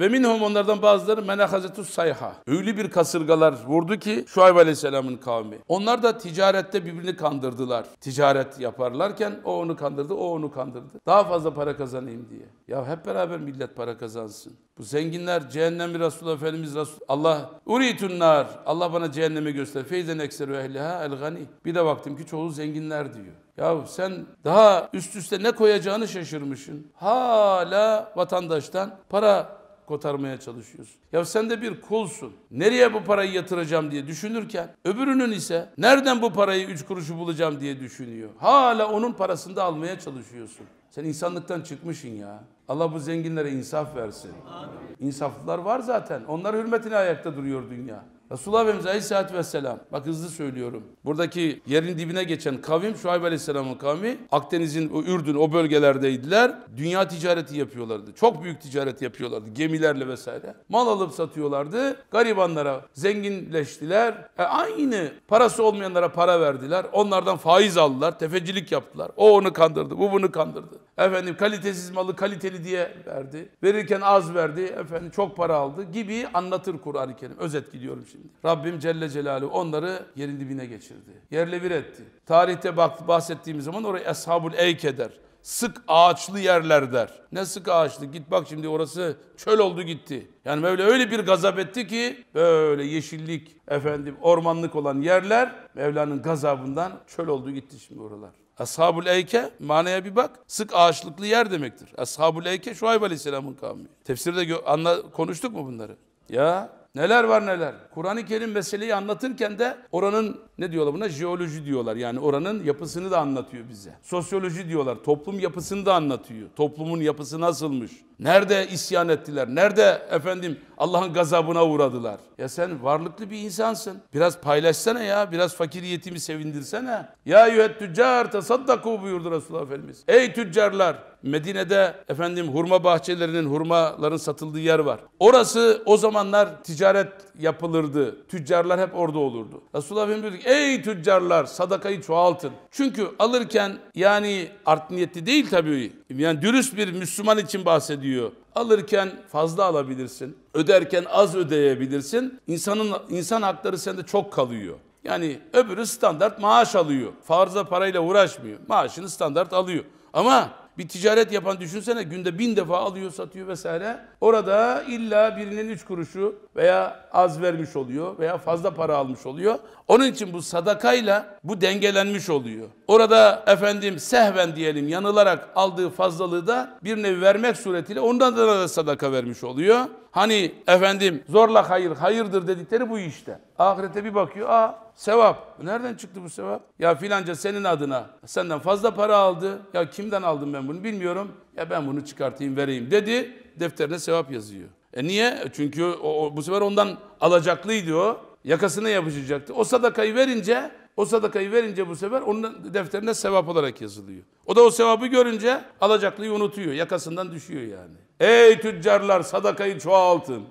Ve minhum onlardan bazıları menahazetus sayha. Öyle bir kasırgalar vurdu ki Şuayb Aleyhisselam'ın kavmi. Onlar da ticarette birbirini kandırdılar. Ticaret yaparlarken o onu kandırdı, o onu kandırdı. Daha fazla para kazanayım diye. Ya hep beraber millet para kazansın. Bu zenginler cehennemi Resulullah Efendimiz Resul Allah uritun Allah bana cehennemi göster. Feyzen ekseru ehliha el gani. Bir de baktım ki çoğu zenginler diyor. Ya sen daha üst üste ne koyacağını şaşırmışsın. Hala vatandaştan para kotarmaya çalışıyorsun. Ya sen de bir kulsun. Nereye bu parayı yatıracağım diye düşünürken öbürünün ise nereden bu parayı 3 kuruşu bulacağım diye düşünüyor. Hala onun parasını da almaya çalışıyorsun. Sen insanlıktan çıkmışsın ya. Allah bu zenginlere insaf versin. Amin. İnsaflılar var zaten. Onlar hürmetine ayakta duruyor dünya. Resulullah Efendimiz Aleyhisselatü Vesselam, bak hızlı söylüyorum. Buradaki yerin dibine geçen kavim, Şuayb Aleyhisselam'ın kavmi, Akdeniz'in, o Ürdün, o bölgelerdeydiler. Dünya ticareti yapıyorlardı. Çok büyük ticaret yapıyorlardı. Gemilerle vesaire. Mal alıp satıyorlardı. Garibanlara zenginleştiler. E aynı parası olmayanlara para verdiler. Onlardan faiz aldılar. Tefecilik yaptılar. O onu kandırdı, bu bunu kandırdı. Efendim kalitesiz malı kaliteli diye verdi. Verirken az verdi. Efendim çok para aldı gibi anlatır Kur'an-ı Kerim. Özet gidiyorum şimdi. Rabbim Celle Celaluhu onları yerin dibine geçirdi. Yerle bir etti. Tarihte bahsettiğimiz zaman orayı Eshabul Eyke der. Sık ağaçlı yerler der. Ne sık ağaçlı? Git bak şimdi orası çöl oldu gitti. Yani Mevla öyle bir gazap etti ki böyle yeşillik, efendim ormanlık olan yerler Mevla'nın gazabından çöl oldu gitti şimdi oralar. Ashabul Eyke manaya bir bak. Sık ağaçlıklı yer demektir. Ashabul Eyke Şuayb Aleyhisselam'ın kavmi. Tefsirde anla, konuştuk mu bunları? Ya Neler var neler. Kur'an-ı Kerim meseleyi anlatırken de oranın ne diyorlar buna? Jeoloji diyorlar. Yani oranın yapısını da anlatıyor bize. Sosyoloji diyorlar. Toplum yapısını da anlatıyor. Toplumun yapısı nasılmış? Nerede isyan ettiler? Nerede efendim Allah'ın gazabına uğradılar? Ya sen varlıklı bir insansın. Biraz paylaşsana ya. Biraz fakir yetimi sevindirsene. Ya yühet tüccar tasaddaku buyurdu Resulullah Efendimiz. Ey tüccarlar! Medine'de efendim hurma bahçelerinin, hurmaların satıldığı yer var. Orası o zamanlar ticaret yapılırdı. Tüccarlar hep orada olurdu. Resulullah Efendimiz diyor ki, ey tüccarlar sadakayı çoğaltın. Çünkü alırken yani art niyetli değil tabii yani dürüst bir Müslüman için bahsediyor. Alırken fazla alabilirsin. Öderken az ödeyebilirsin. İnsanın insan hakları sende çok kalıyor. Yani öbürü standart maaş alıyor. Farza parayla uğraşmıyor. Maaşını standart alıyor. Ama bir ticaret yapan düşünsene günde bin defa alıyor satıyor vesaire. Orada illa birinin üç kuruşu veya az vermiş oluyor veya fazla para almış oluyor. Onun için bu sadakayla bu dengelenmiş oluyor. Orada efendim sehven diyelim yanılarak aldığı fazlalığı da bir nevi vermek suretiyle ondan da sadaka vermiş oluyor. Hani efendim zorla hayır hayırdır dedikleri bu işte. Ahirete bir bakıyor. Aa Sevap. Nereden çıktı bu sevap? Ya filanca senin adına senden fazla para aldı. Ya kimden aldım ben bunu bilmiyorum. Ya ben bunu çıkartayım vereyim dedi. Defterine sevap yazıyor. E niye? E çünkü o, o, bu sefer ondan alacaklıydı o. Yakasına yapışacaktı. O sadakayı verince o sadakayı verince bu sefer onun defterine sevap olarak yazılıyor. O da o sevabı görünce alacaklıyı unutuyor. Yakasından düşüyor yani. Ey tüccarlar sadakayı çoğaltın.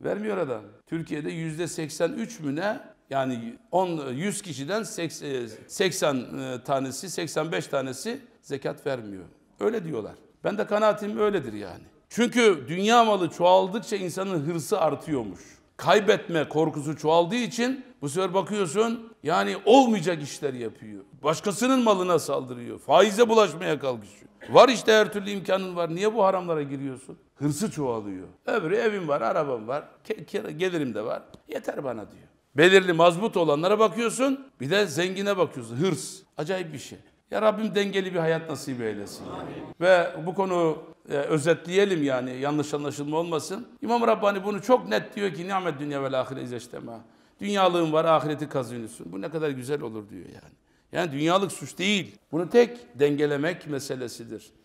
Vermiyor adam. Türkiye'de yüzde 83 mü ne yani 10 100 kişiden 80, 80 e, e, tanesi, 85 tanesi zekat vermiyor. Öyle diyorlar. Ben de kanaatim öyledir yani. Çünkü dünya malı çoğaldıkça insanın hırsı artıyormuş. Kaybetme korkusu çoğaldığı için bu sefer bakıyorsun yani olmayacak işler yapıyor. Başkasının malına saldırıyor. Faize bulaşmaya kalkışıyor. Var işte her türlü imkanın var. Niye bu haramlara giriyorsun? Hırsı çoğalıyor. Öbürü evim var, arabam var, gelirim de var. Yeter bana diyor. Belirli mazbut olanlara bakıyorsun. Bir de zengine bakıyorsun. Hırs. Acayip bir şey. Ya Rabbim dengeli bir hayat nasip eylesin. Amin. Ve bu konu e, özetleyelim yani yanlış anlaşılma olmasın. İmam Rabbani bunu çok net diyor ki nimet dünya ve ahiret izleşteme. Dünyalığın var ahireti kazanıyorsun. Bu ne kadar güzel olur diyor yani. Yani dünyalık suç değil. Bunu tek dengelemek meselesidir.